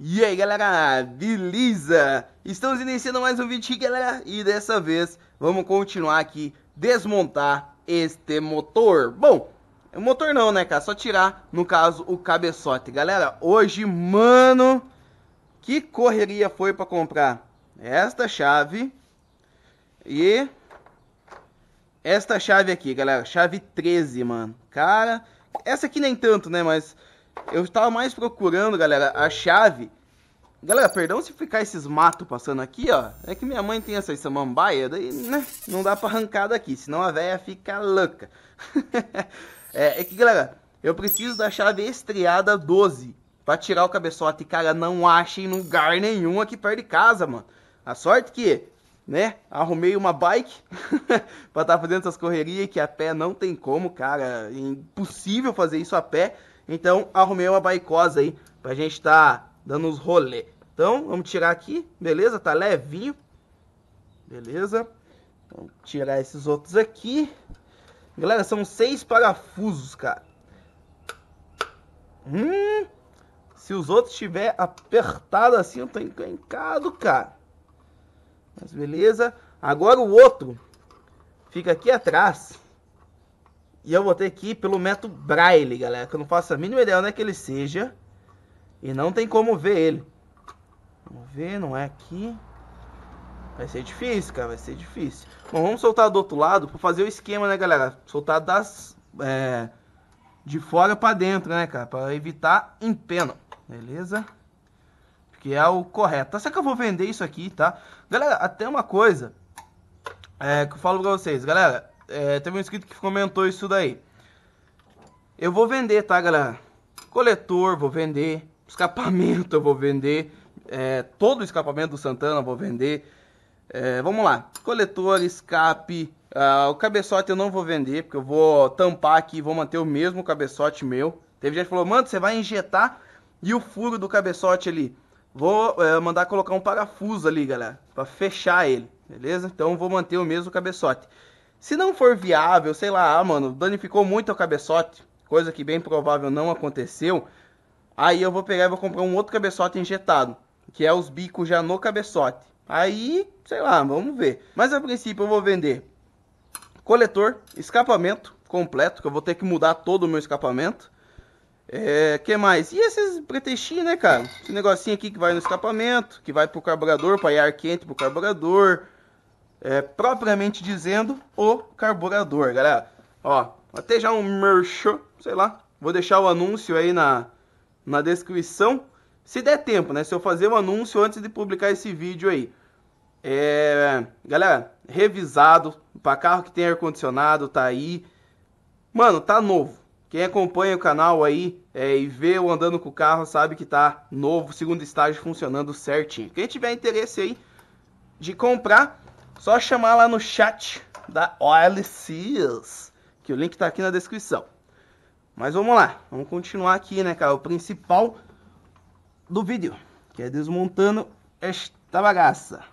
E aí galera, beleza? Estamos iniciando mais um vídeo aqui galera E dessa vez vamos continuar aqui desmontar este motor Bom, motor não né cara, só tirar no caso o cabeçote Galera, hoje mano, que correria foi para comprar esta chave E esta chave aqui galera, chave 13 mano Cara, essa aqui nem tanto né, mas eu tava mais procurando, galera, a chave. Galera, perdão se ficar esses matos passando aqui, ó. É que minha mãe tem essas samambaia, daí, né? Não dá pra arrancar daqui, senão a véia fica louca. é, é que, galera, eu preciso da chave estriada 12 pra tirar o cabeçote. Cara, não acha em lugar nenhum aqui perto de casa, mano. A sorte que, né, arrumei uma bike pra estar tá fazendo essas correrias que a pé não tem como, cara. É impossível fazer isso a pé. Então, arrumei uma baicosa aí pra gente estar tá dando uns rolê. Então, vamos tirar aqui, beleza? Tá levinho. Beleza? Vamos então, tirar esses outros aqui. Galera, são seis parafusos, cara. Hum, se os outros estiver apertado assim, eu tô encrencado, cara. Mas beleza. Agora o outro fica aqui atrás. E eu vou ter que ir pelo método Braille, galera. Que eu não faço a mínima ideia onde é que ele seja. E não tem como ver ele. Vamos ver, não é aqui. Vai ser difícil, cara. Vai ser difícil. Bom, vamos soltar do outro lado pra fazer o esquema, né, galera? Soltar das... É, de fora pra dentro, né, cara? Pra evitar empeno. Beleza? Que é o correto. Tá que eu vou vender isso aqui, tá? Galera, até uma coisa... É, que eu falo pra vocês, galera, é, teve um inscrito que comentou isso daí. Eu vou vender, tá, galera? Coletor, vou vender. Escapamento, eu vou vender. É, todo o escapamento do Santana, eu vou vender. É, vamos lá. Coletor, escape. Uh, o cabeçote eu não vou vender, porque eu vou tampar aqui e vou manter o mesmo cabeçote meu. Teve gente que falou, mano, você vai injetar e o furo do cabeçote ali. Vou é, mandar colocar um parafuso ali, galera, para fechar ele, beleza? Então vou manter o mesmo cabeçote. Se não for viável, sei lá, ah, mano, danificou muito o cabeçote, coisa que bem provável não aconteceu, aí eu vou pegar e vou comprar um outro cabeçote injetado, que é os bicos já no cabeçote. Aí, sei lá, vamos ver. Mas a princípio eu vou vender coletor, escapamento completo, que eu vou ter que mudar todo o meu escapamento. É, que mais? E esses pretextinhos, né, cara? Esse negocinho aqui que vai no escapamento, que vai pro carburador, para ar quente pro carburador é, propriamente dizendo, o carburador, galera. Ó, até já um merchan, sei lá. Vou deixar o anúncio aí na, na descrição. Se der tempo, né? Se eu fazer o um anúncio antes de publicar esse vídeo aí. É, galera, revisado para carro que tem ar condicionado, tá aí. Mano, tá novo. Quem acompanha o canal aí é, e vê eu andando com o carro sabe que tá novo, segundo estágio funcionando certinho. Quem tiver interesse aí de comprar, só chamar lá no chat da OLCs, que o link tá aqui na descrição. Mas vamos lá, vamos continuar aqui, né, cara? O principal do vídeo, que é desmontando esta bagaça.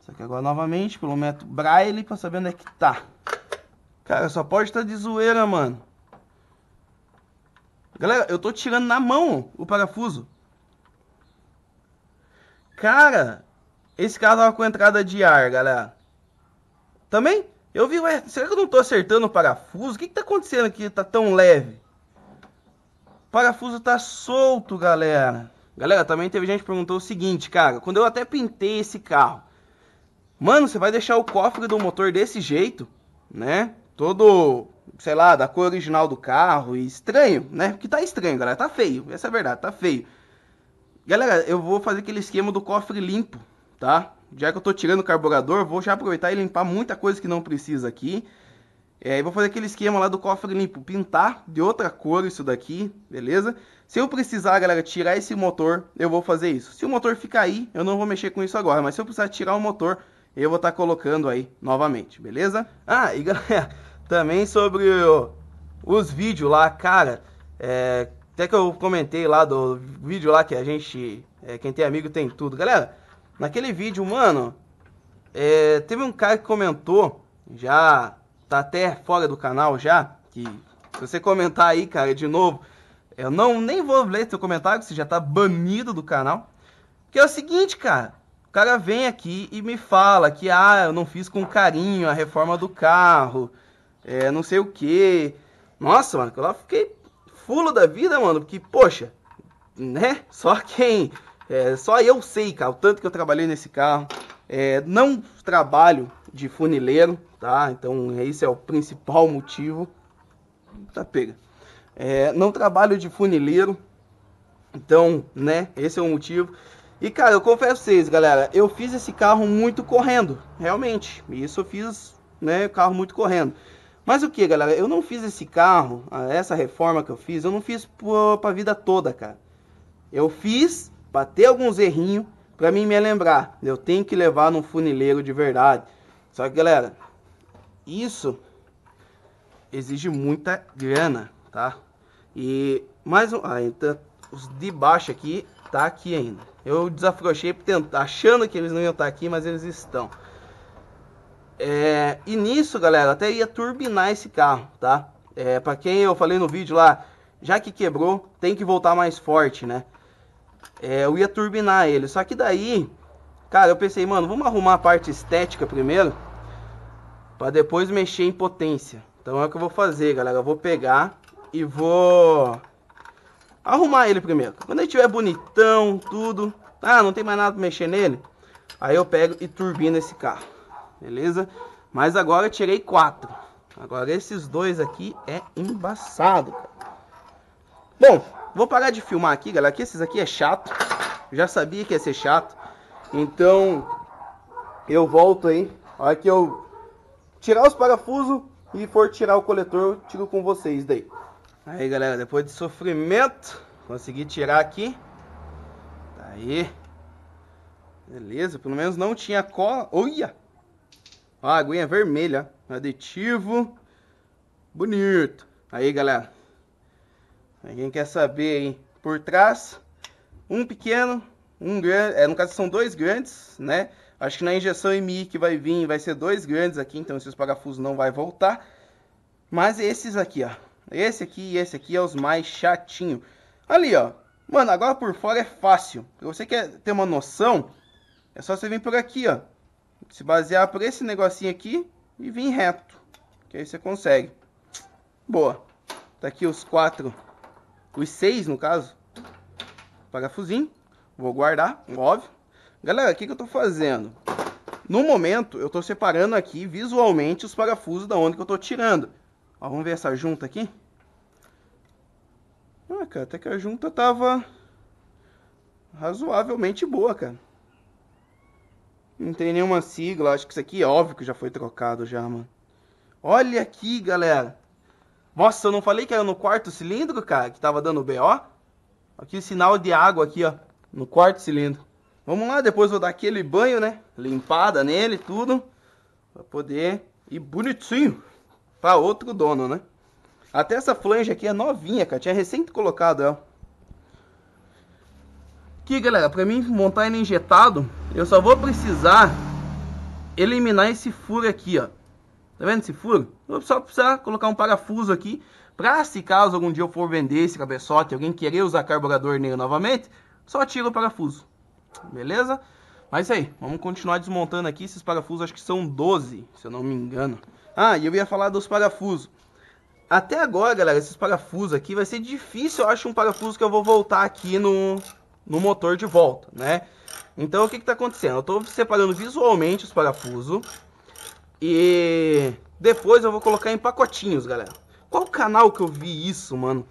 Só que agora novamente, pelo método Braille, pra saber onde é que tá. Cara, só pode estar tá de zoeira, mano. Galera, eu tô tirando na mão o parafuso. Cara, esse carro tava com entrada de ar, galera. Também? Eu vi, ué, será que eu não tô acertando o parafuso? O que que tá acontecendo aqui? Tá tão leve. O parafuso tá solto, galera. Galera, também teve gente que perguntou o seguinte, cara. Quando eu até pintei esse carro. Mano, você vai deixar o cofre do motor desse jeito, né? Todo, sei lá, da cor original do carro. E estranho, né? Porque tá estranho, galera. Tá feio. Essa é a verdade, tá feio. Galera, eu vou fazer aquele esquema do cofre limpo tá? Já que eu tô tirando o carburador, vou já aproveitar e limpar muita coisa que não precisa aqui. É, eu vou fazer aquele esquema lá do cofre limpo, pintar de outra cor isso daqui, beleza? Se eu precisar, galera, tirar esse motor, eu vou fazer isso. Se o motor ficar aí, eu não vou mexer com isso agora, mas se eu precisar tirar o motor, eu vou estar tá colocando aí novamente, beleza? Ah, e galera, também sobre o, os vídeos lá, cara, é, até que eu comentei lá do vídeo lá que a gente, é, quem tem amigo tem tudo. Galera, Naquele vídeo, mano, é, teve um cara que comentou, já tá até fora do canal já, que se você comentar aí, cara, de novo, eu não nem vou ler seu comentário, você já tá banido do canal. Que é o seguinte, cara, o cara vem aqui e me fala que, ah, eu não fiz com carinho a reforma do carro, é, não sei o que. Nossa, mano, que eu lá fiquei fulo da vida, mano, porque, poxa, né, só quem é, só eu sei, cara, o tanto que eu trabalhei nesse carro. É, não trabalho de funileiro, tá? Então esse é o principal motivo. Tá pega. É, não trabalho de funileiro. Então, né, esse é o motivo. E cara, eu confesso pra vocês, galera, eu fiz esse carro muito correndo, realmente. Isso eu fiz, né, carro muito correndo. Mas o que, galera? Eu não fiz esse carro, ah, essa reforma que eu fiz, eu não fiz pra vida toda, cara. Eu fiz bater alguns errinhos para mim me lembrar. Eu tenho que levar num funileiro de verdade. Só que, galera, isso exige muita grana, tá? E mais um, ah, então, os de baixo aqui tá aqui ainda. Eu desafrouxei achando que eles não iam estar tá aqui, mas eles estão. É, e nisso, galera, até ia turbinar esse carro, tá? É, para quem eu falei no vídeo lá, já que quebrou, tem que voltar mais forte, né? é, eu ia turbinar ele. Só que daí, cara, eu pensei, mano, vamos arrumar a parte estética primeiro, para depois mexer em potência. Então é o que eu vou fazer, galera. Eu vou pegar e vou arrumar ele primeiro. Quando ele estiver bonitão, tudo, ah, não tem mais nada para mexer nele, aí eu pego e turbino esse carro, beleza? Mas agora eu tirei quatro. Agora esses dois aqui é embaçado, Bom, Vou parar de filmar aqui, galera, que esses aqui é chato. Já sabia que ia ser chato. Então, eu volto aí. Olha que eu tirar os parafusos e for tirar o coletor, eu tiro com vocês daí. Aí, galera, depois de sofrimento, consegui tirar aqui. Tá aí. Beleza, pelo menos não tinha cola. Olha! Ó, a aguinha vermelha, aditivo. Bonito. Aí, galera, Alguém quer saber aí por trás? Um pequeno, um grande. É, no caso são dois grandes, né? Acho que na injeção MI que vai vir vai ser dois grandes aqui, então esses parafusos não vai voltar. Mas esses aqui, ó. Esse aqui e esse aqui é os mais chatinho. Ali, ó. Mano, agora por fora é fácil. Se você quer ter uma noção, é só você vir por aqui, ó. Se basear por esse negocinho aqui e vir reto. Que aí você consegue. Boa. Tá aqui os quatro os seis no caso, parafusinho, vou guardar, óbvio. Galera, o que, que eu tô fazendo? No momento, eu tô separando aqui visualmente os parafusos da onde que eu tô tirando. Ó, vamos ver essa junta aqui? Ah, cara, até que a junta tava razoavelmente boa, cara. Não tem nenhuma sigla, acho que isso aqui é óbvio que já foi trocado já, mano. Olha aqui, galera. Nossa, eu não falei que era no quarto cilindro, cara, que tava dando BO? Aqui o sinal de água aqui, ó, no quarto cilindro. Vamos lá, depois vou dar aquele banho, né? Limpada nele, tudo. Pra poder ir bonitinho pra outro dono, né? Até essa flange aqui é novinha, cara. Tinha recém colocado ela. Aqui, galera, pra mim montar ele injetado, eu só vou precisar eliminar esse furo aqui, ó. Tá vendo esse furo? Eu só precisar colocar um parafuso aqui para se caso algum dia eu for vender esse cabeçote, alguém querer usar carburador nele novamente, só tira o parafuso. Beleza? Mas é aí, vamos continuar desmontando aqui. Esses parafusos acho que são 12, se eu não me engano. Ah, e eu ia falar dos parafusos. Até agora, galera, esses parafusos aqui vai ser difícil, eu acho, um parafuso que eu vou voltar aqui no, no motor de volta, né? Então, o que que tá acontecendo? Eu tô separando visualmente os parafusos e depois eu vou colocar em pacotinhos, galera. Qual canal que eu vi isso, mano?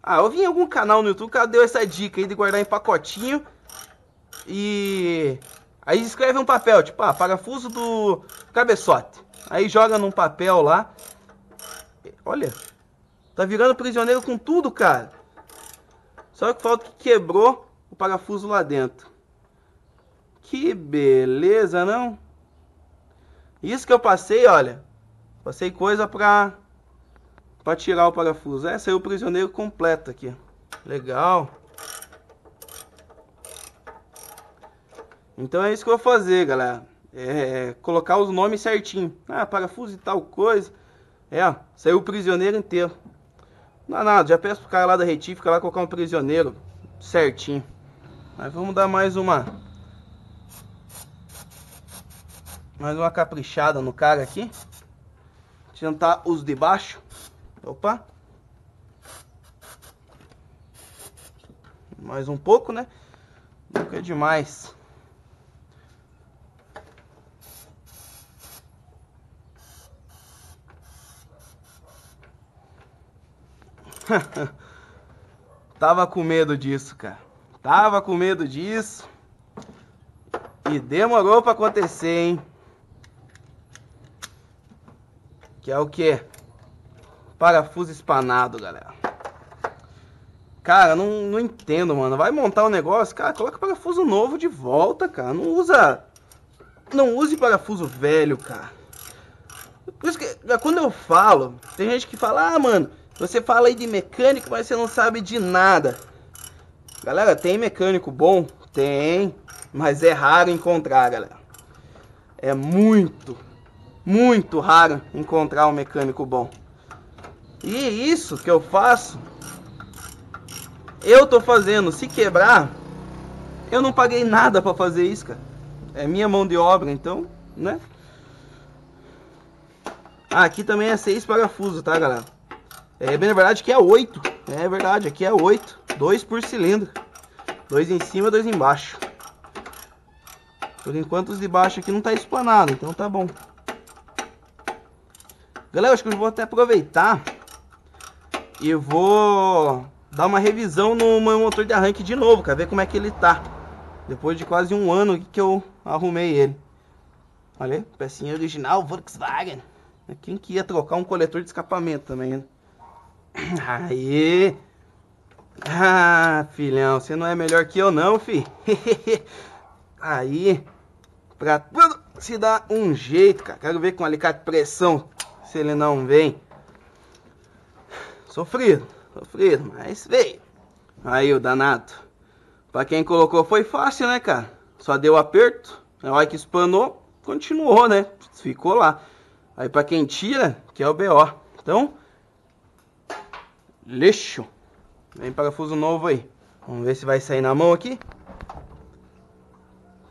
Ah, eu vi em algum canal no YouTube que deu essa dica aí de guardar em pacotinho. E aí escreve um papel, tipo, ah, parafuso do cabeçote. Aí joga num papel lá. Olha, tá virando prisioneiro com tudo, cara. Só que falta que quebrou o parafuso lá dentro. Que beleza, não? Isso que eu passei, olha, passei coisa pra, pra tirar o parafuso. É, saiu o prisioneiro completo aqui. Legal. Então é isso que eu vou fazer, galera. É, é, colocar os nomes certinho. Ah, parafuso e tal coisa. É, ó, saiu o prisioneiro inteiro. Não é nada, já peço pro cara lá da retífica lá colocar um prisioneiro certinho. Mas vamos dar mais uma Mais uma caprichada no cara aqui. Tentar os de baixo. Opa. Mais um pouco, né? Nunca é demais. Tava com medo disso, cara. Tava com medo disso. E demorou pra acontecer, hein? Que é o que? Parafuso espanado, galera. Cara, não, não entendo, mano. Vai montar o um negócio, cara, coloca parafuso novo de volta, cara. Não usa... Não use parafuso velho, cara. Por isso que, quando eu falo, tem gente que fala, ah, mano, você fala aí de mecânico, mas você não sabe de nada. Galera, tem mecânico bom? Tem, mas é raro encontrar, galera. É muito muito raro encontrar um mecânico bom. E isso que eu faço. Eu tô fazendo. Se quebrar, eu não paguei nada para fazer isso, cara. É minha mão de obra, então, né? Ah, aqui também é seis parafusos, tá, galera? É bem na verdade que é oito. É verdade, aqui é oito. Dois por cilindro. Dois em cima, dois embaixo. Por enquanto os de baixo aqui não tá explanado, então tá bom. Galera, acho que eu vou até aproveitar e vou dar uma revisão no meu motor de arranque de novo, quer ver como é que ele tá. Depois de quase um ano que eu arrumei ele. Olha aí, pecinha original Volkswagen. É quem que ia trocar um coletor de escapamento também, né? Aí! Ah, filhão, você não é melhor que eu não, fi. aí, pra tudo se dá um jeito, cara. Quero ver com alicate pressão se ele não vem. Sofrido, sofrido, mas veio. Aí o danado. Pra quem colocou foi fácil, né, cara? Só deu aperto. Na hora que espanou, continuou, né? Ficou lá. Aí pra quem tira, que é o BO. Então, lixo. Vem parafuso novo aí. Vamos ver se vai sair na mão aqui.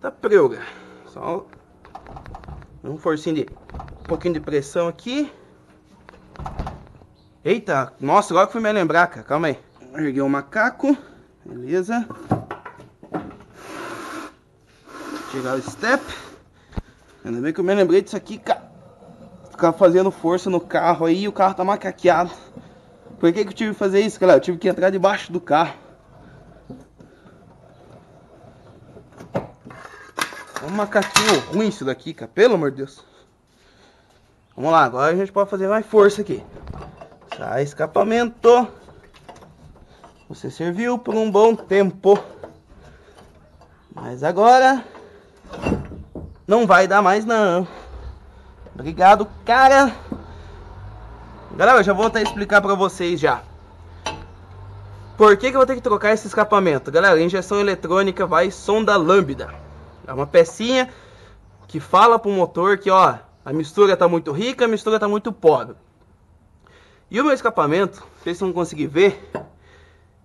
Tá preuga. Só um forcinho de pouquinho de pressão aqui. Eita, nossa, agora que fui me lembrar, cara. Calma aí. Erguei o um macaco. Beleza. Tirar o step. Ainda bem que eu me lembrei disso aqui, cara. Ficar fazendo força no carro aí o carro tá macaqueado. Por que, que eu tive que fazer isso, galera? Eu tive que entrar debaixo do carro. É um macaquinho ruim isso daqui, cara. Pelo amor de Deus. Vamos lá, agora a gente pode fazer mais força aqui. Sai, escapamento. Você serviu por um bom tempo. Mas agora... Não vai dar mais, não. Obrigado, cara. Galera, eu já vou até explicar pra vocês já. Por que, que eu vou ter que trocar esse escapamento? Galera, injeção eletrônica vai sonda lambda. É uma pecinha que fala pro motor que, ó, a mistura está muito rica, a mistura está muito pobre. E o meu escapamento, vocês vão conseguir ver,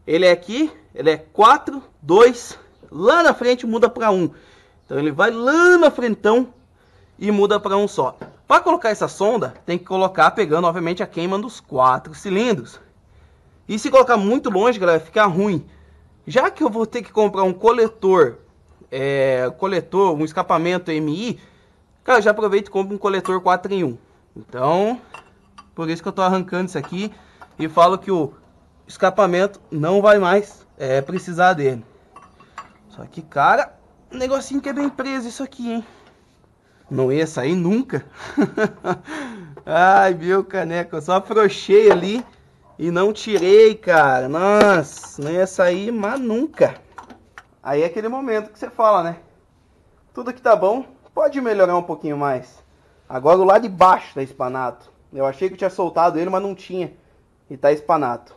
ele é aqui, ele é 4, 2, lá na frente muda para 1. Então ele vai lá na frentão e muda para um só. Para colocar essa sonda, tem que colocar pegando, obviamente, a queima dos quatro cilindros. E se colocar muito longe, galera, fica ruim. Já que eu vou ter que comprar um coletor, é, coletor, um escapamento MI, Cara, já aproveito e compro um coletor 4 em 1. Então, por isso que eu tô arrancando isso aqui e falo que o escapamento não vai mais é, precisar dele. Só que, cara, um negocinho que é bem preso isso aqui, hein? Não ia sair nunca. Ai, meu caneco, eu só afrouxei ali e não tirei, cara. Nossa, não ia sair, mas nunca. Aí é aquele momento que você fala, né? Tudo que tá bom pode melhorar um pouquinho mais. Agora o lado de baixo tá espanato. Eu achei que eu tinha soltado ele, mas não tinha. E tá espanato.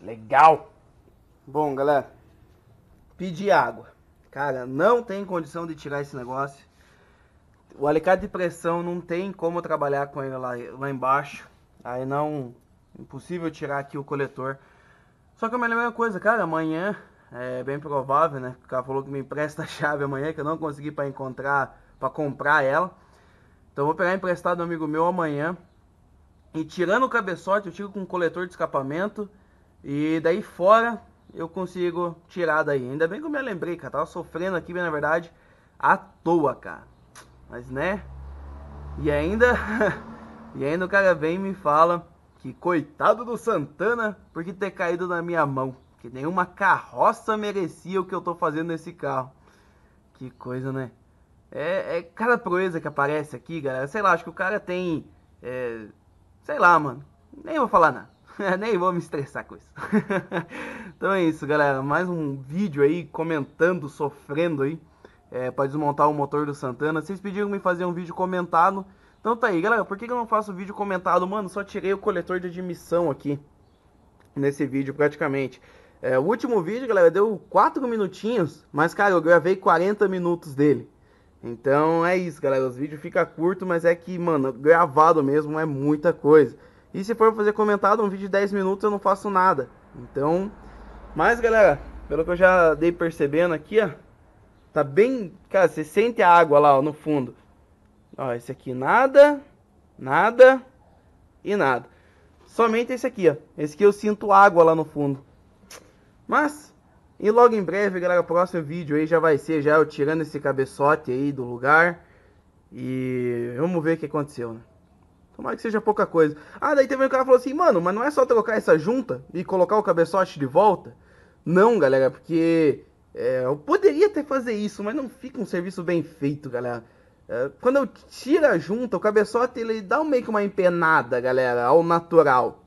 Legal! Bom, galera, pedi água. Cara, não tem condição de tirar esse negócio. O alicate de pressão não tem como trabalhar com ele lá, lá embaixo. Aí não... Impossível tirar aqui o coletor. Só que a melhor coisa, cara, amanhã é bem provável, né? O cara falou que me empresta a chave amanhã, que eu não consegui para encontrar, para comprar ela. Então vou pegar emprestado um amigo meu amanhã. E tirando o cabeçote, eu tiro com um coletor de escapamento. E daí fora eu consigo tirar daí. Ainda bem que eu me lembrei, cara. Tava sofrendo aqui, na verdade, à toa, cara. Mas né? E ainda. e ainda o cara vem e me fala que coitado do Santana por ter caído na minha mão. Que nenhuma carroça merecia o que eu tô fazendo nesse carro. Que coisa, né? É, é cada proeza que aparece aqui, galera. Sei lá, acho que o cara tem. É, sei lá, mano. Nem vou falar nada. Nem vou me estressar com isso. então é isso, galera. Mais um vídeo aí comentando, sofrendo aí. É, para desmontar o motor do Santana. Vocês pediram me fazer um vídeo comentado. Então tá aí, galera. Por que, que eu não faço vídeo comentado? Mano, só tirei o coletor de admissão aqui. Nesse vídeo, praticamente. É, o último vídeo, galera, deu 4 minutinhos, mas, cara, eu gravei 40 minutos dele. Então é isso, galera. Os vídeos ficam curto, mas é que, mano, gravado mesmo é muita coisa. E se for fazer comentado, um vídeo de 10 minutos eu não faço nada. Então, mas galera, pelo que eu já dei percebendo aqui, ó, tá bem, cara, você sente a água lá, ó, no fundo. Ó, esse aqui nada, nada e nada. Somente esse aqui, ó. Esse aqui eu sinto água lá no fundo. Mas, e logo em breve, galera, o próximo vídeo aí já vai ser já eu tirando esse cabeçote aí do lugar. E vamos ver o que aconteceu, né? Tomara que seja pouca coisa. Ah, daí teve um cara falou assim, mano, mas não é só trocar essa junta e colocar o cabeçote de volta? Não, galera, porque é, eu poderia até fazer isso, mas não fica um serviço bem feito, galera. É, quando eu tiro a junta, o cabeçote ele dá meio que uma empenada, galera, ao natural.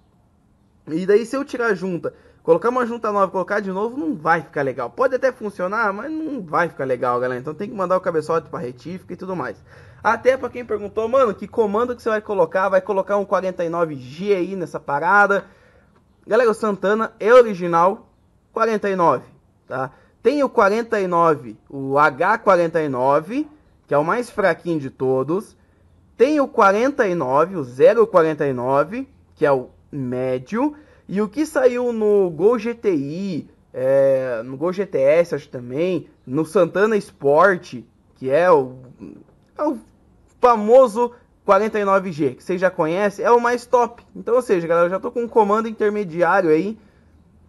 E daí se eu tirar a junta Colocar uma junta nova, colocar de novo, não vai ficar legal. Pode até funcionar, mas não vai ficar legal, galera. Então tem que mandar o cabeçote para retífica e tudo mais. Até para quem perguntou, mano, que comando que você vai colocar? Vai colocar um 49G aí nessa parada. Galera, o Santana é original 49, tá? Tem o 49, o H49, que é o mais fraquinho de todos. Tem o 49, o 049, que é o médio. E o que saiu no Gol GTI, é, no Gol GTS, acho também, no Santana Sport, que é o, é o famoso 49G, que vocês já conhecem, é o mais top. Então, ou seja, galera, eu já tô com um comando intermediário aí.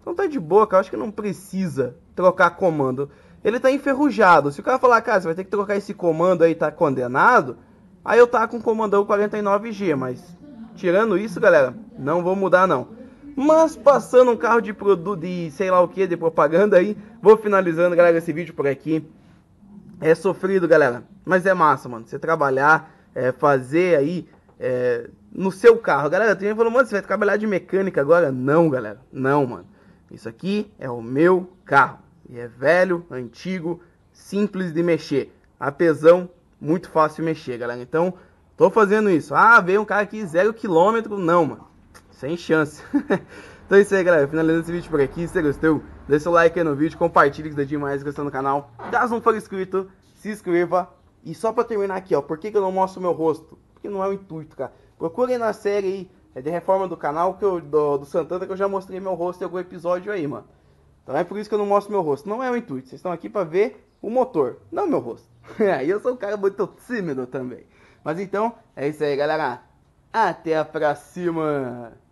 Então tá de boa, Eu acho que não precisa trocar comando. Ele tá enferrujado. Se o cara falar, cara, você vai ter que trocar esse comando aí, tá condenado. Aí eu tá com o comandão 49G, mas tirando isso, galera, não vou mudar não. Mas passando um carro de produto, de sei lá o que, de propaganda aí, vou finalizando, galera, esse vídeo por aqui. É sofrido, galera, mas é massa, mano. Você trabalhar, é, fazer aí é, no seu carro. Galera, tem gente falou, mano, você vai trabalhar de mecânica agora? Não, galera, não, mano. Isso aqui é o meu carro. E é velho, antigo, simples de mexer. Apesão, muito fácil mexer, galera. Então, tô fazendo isso. Ah, veio um cara aqui zero quilômetro. Não, mano sem chance. então é isso aí, galera. Finalizando esse vídeo por aqui. Se você gostou, deixa seu like aí no vídeo, compartilha que dá é mais gostando do canal. Caso não for inscrito, se inscreva. E só pra terminar aqui, ó, por que, que eu não mostro meu rosto? Porque não é o intuito, cara. aí na série aí, é de reforma do canal que eu, do, do Santana, que eu já mostrei meu rosto em algum episódio aí, mano. Então é por isso que eu não mostro meu rosto. Não é o intuito. Vocês estão aqui pra ver o motor, não meu rosto. Aí eu sou um cara muito tímido também. Mas então, é isso aí, galera. Até a próxima!